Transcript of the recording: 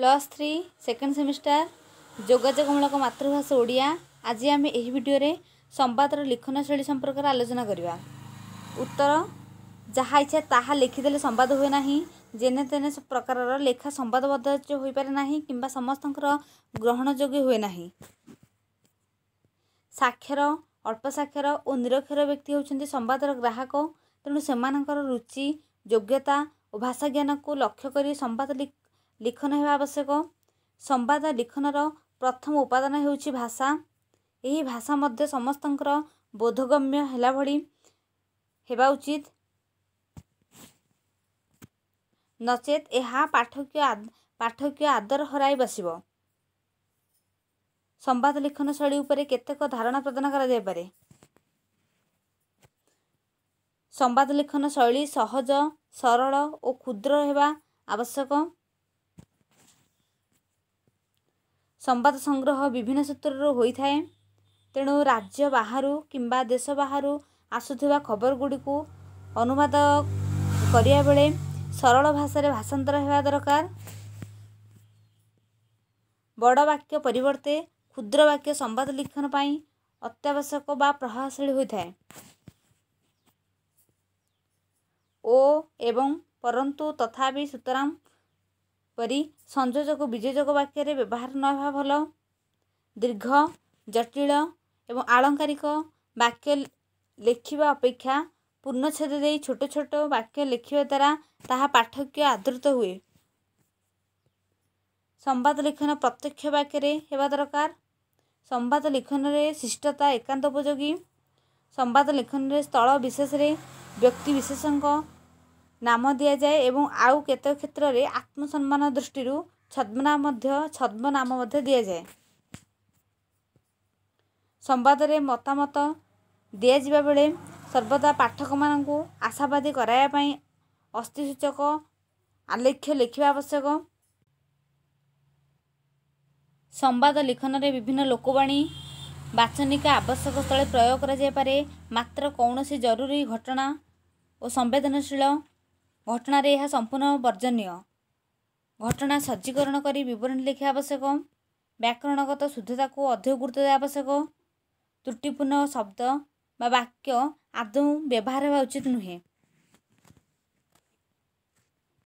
plus three second semester ଯୋଗାଯୋଗମୂଳକ ମାତୃଭାଷା ଓଡ଼ିଆ ଆଜି ଆମେ ଏହି ଭିଡ଼ିଓରେ ସମ୍ବାଦର ଲିଖନ ଶୈଳୀ ସମ୍ପର୍କରେ ଆଲୋଚନା କରିବା ଉତ୍ତର ଯାହା ଇଚ୍ଛା ତାହା ଲେଖିଦେଲେ ସମ୍ବାଦ ହୁଏ ନାହିଁ ଯେନେ ତେନେ ପ୍ରକାରର ଲେଖା ସମ୍ବାଦବଦ୍ଧ ହୋଇପାରେ ନାହିଁ କିମ୍ବା ସମସ୍ତଙ୍କର ଗ୍ରହଣଯୋଗ୍ୟ ହୁଏ ନାହିଁ ସାକ୍ଷର ଅଳ୍ପ ସାକ୍ଷର ଓ ନିରକ୍ଷର ବ୍ୟକ୍ତି ହେଉଛନ୍ତି ସମ୍ବାଦର ଗ୍ରାହକ ତେଣୁ ସେମାନଙ୍କର ରୁଚି ଯୋଗ୍ୟତା ଓ ଭାଷା ଜ୍ଞାନକୁ ଲକ୍ଷ୍ୟ କରି ସମ୍ବାଦ ଲିଖନ ହେବା ଆବଶ୍ୟକ ସମ୍ବାଦ ଲିଖନର ପ୍ରଥମ ଉପାଦାନ ହେଉଛି ଭାଷା ଏହି ଭାଷା ମଧ୍ୟ ସମସ୍ତଙ୍କର ବୋଧଗମ୍ୟ ହେଲା ଭଳି ହେବା ଉଚିତ ନଚେତ୍ ଏହା ପାଠକୀୟ ପାଠକୀୟ ଆଦର ହରାଇ ବସିବ ସମ୍ବାଦ ଲିଖନ ଶୈଳୀ ଉପରେ କେତେକ ଧାରଣା ପ୍ରଦାନ କରାଯାଇପାରେ ସମ୍ବାଦ ଲିଖନ ଶୈଳୀ ସହଜ ସରଳ ଓ କ୍ଷୁଦ୍ର ହେବା ଆବଶ୍ୟକ ସମ୍ବାଦ ସଂଗ୍ରହ ବିଭିନ୍ନ ସୂତ୍ରରୁ ହୋଇଥାଏ ତେଣୁ ରାଜ୍ୟ ବାହାରୁ କିମ୍ବା ଦେଶ ବାହାରୁ ଆସୁଥିବା ଖବରଗୁଡ଼ିକୁ ଅନୁବାଦ କରିବା ବେଳେ ସରଳ ଭାଷାରେ ଭାଷାନ୍ତର ହେବା ଦରକାର ବଡ଼ ବାକ୍ୟ ପରିବର୍ତ୍ତେ କ୍ଷୁଦ୍ର ବାକ୍ୟ ସମ୍ବାଦ ଲିଖନ ପାଇଁ ଅତ୍ୟାବଶ୍ୟକ ବା ପ୍ରଭାବଶାଳୀ ହୋଇଥାଏ ଓ ଏବଂ ପରନ୍ତୁ ତଥାପି ସୁତରାମ ପରି ସଂଯୋଜକ ବିଯୋଜକ ବାକ୍ୟରେ ବ୍ୟବହାର ନ ହେବା ଭଲ ଦୀର୍ଘ ଜଟିଳ ଏବଂ ଆଳଙ୍କାରିକ ବାକ୍ୟ ଲେଖିବା ଅପେକ୍ଷା ପୂର୍ଣ୍ଣଚ୍ଛେଦ ଦେଇ ଛୋଟ ଛୋଟ ବାକ୍ୟ ଲେଖିବା ଦ୍ୱାରା ତାହା ପାଠକ୍ୟ ଆଦୃତ ହୁଏ ସମ୍ବାଦ ଲେଖନ ପ୍ରତ୍ୟକ୍ଷ ବାକ୍ୟରେ ହେବା ଦରକାର ସମ୍ବାଦ ଲେଖନରେ ଶିଷ୍ଟତା ଏକାନ୍ତ ଉପଯୋଗୀ ସମ୍ବାଦ ଲେଖନରେ ସ୍ଥଳ ବିଶେଷରେ ବ୍ୟକ୍ତି ବିଶେଷଙ୍କ ନାମ ଦିଆଯାଏ ଏବଂ ଆଉ କେତେକ କ୍ଷେତ୍ରରେ ଆତ୍ମସମ୍ମାନ ଦୃଷ୍ଟିରୁ ଛଦ୍ମନାମ ମଧ୍ୟ ଛଦ୍ମନାମ ମଧ୍ୟ ଦିଆଯାଏ ସମ୍ବାଦରେ ମତାମତ ଦିଆଯିବା ବେଳେ ସର୍ବଦା ପାଠକମାନଙ୍କୁ ଆଶାବାଦୀ କରାଇବା ପାଇଁ ଅସ୍ଥିସୂଚକ ଆଲେଖ୍ୟ ଲେଖିବା ଆବଶ୍ୟକ ସମ୍ବାଦ ଲେଖନରେ ବିଭିନ୍ନ ଲୋକବାଣୀ ବାଛନିକା ଆବଶ୍ୟକ ସ୍ଥଳେ ପ୍ରୟୋଗ କରାଯାଇପାରେ ମାତ୍ର କୌଣସି ଜରୁରୀ ଘଟଣା ଓ ସମ୍ବେଦନଶୀଳ ଘଟଣାରେ ଏହା ସମ୍ପୂର୍ଣ୍ଣ ବର୍ଜନୀୟ ଘଟଣା ସଜ୍ଜୀକରଣ କରି ବିବରଣୀ ଲେଖିବା ଆବଶ୍ୟକ ବ୍ୟାକରଣଗତ ଶୁଦ୍ଧତାକୁ ଅଧିକ ଗୁରୁତ୍ୱ ଦେବା ଆବଶ୍ୟକ ତ୍ରୁଟିପୂର୍ଣ୍ଣ ଶବ୍ଦ ବା ବାକ୍ୟ ଆଦୌ ବ୍ୟବହାର ହେବା ଉଚିତ ନୁହେଁ